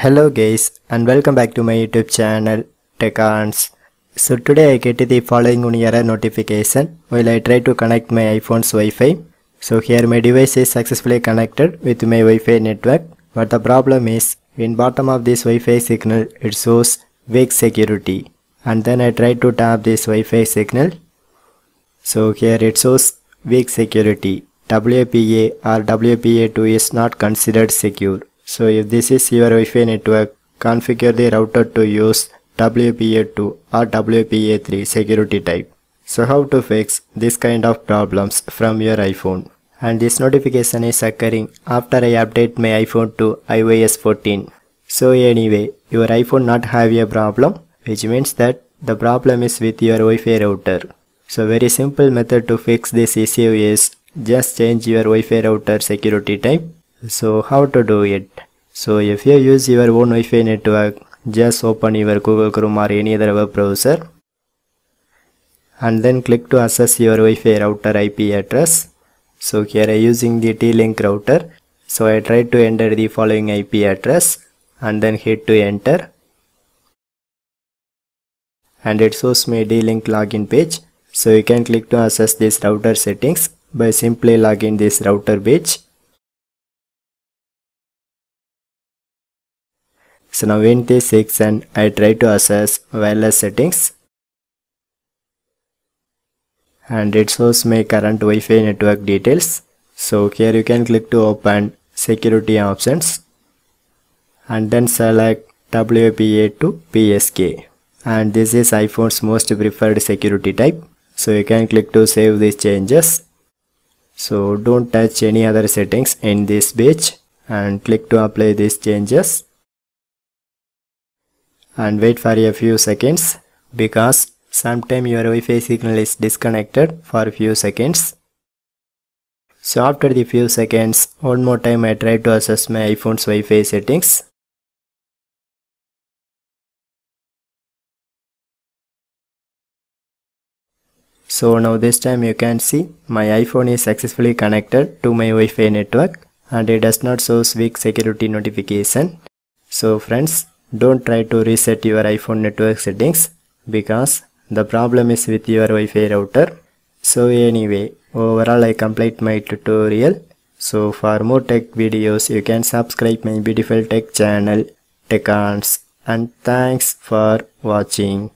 Hello guys and welcome back to my YouTube channel TechArns. So today I get the following one error notification while I try to connect my iPhone's Wi-Fi. So here my device is successfully connected with my Wi-Fi network but the problem is in bottom of this Wi-Fi signal it shows weak security and then I try to tap this Wi-Fi signal. So here it shows weak security WPA or WPA2 is not considered secure. So if this is your Wi-Fi network, configure the router to use WPA2 or WPA3 security type. So how to fix this kind of problems from your iPhone. And this notification is occurring after I update my iPhone to iOS 14. So anyway, your iPhone not have a problem, which means that the problem is with your Wi-Fi router. So very simple method to fix this issue is just change your Wi-Fi router security type so how to do it so if you use your own Wi-Fi network just open your Google Chrome or any other web browser and then click to access your Wi-Fi router IP address so here I using the T-Link router so I try to enter the following IP address and then hit to enter and it shows me D-Link login page so you can click to access this router settings by simply login this router page So now in this section, I try to access wireless settings. And it shows my current Wi-Fi network details. So here you can click to open security options. And then select WPA to PSK. And this is iPhone's most preferred security type. So you can click to save these changes. So don't touch any other settings in this page and click to apply these changes and wait for a few seconds because sometime your Wi-Fi signal is disconnected for a few seconds. So after the few seconds, one more time I try to access my iPhone's Wi-Fi settings. So now this time you can see my iPhone is successfully connected to my Wi-Fi network and it does not show weak security notification. So friends, don't try to reset your iphone network settings because the problem is with your wi-fi router so anyway overall i complete my tutorial so for more tech videos you can subscribe my beautiful tech channel techons and thanks for watching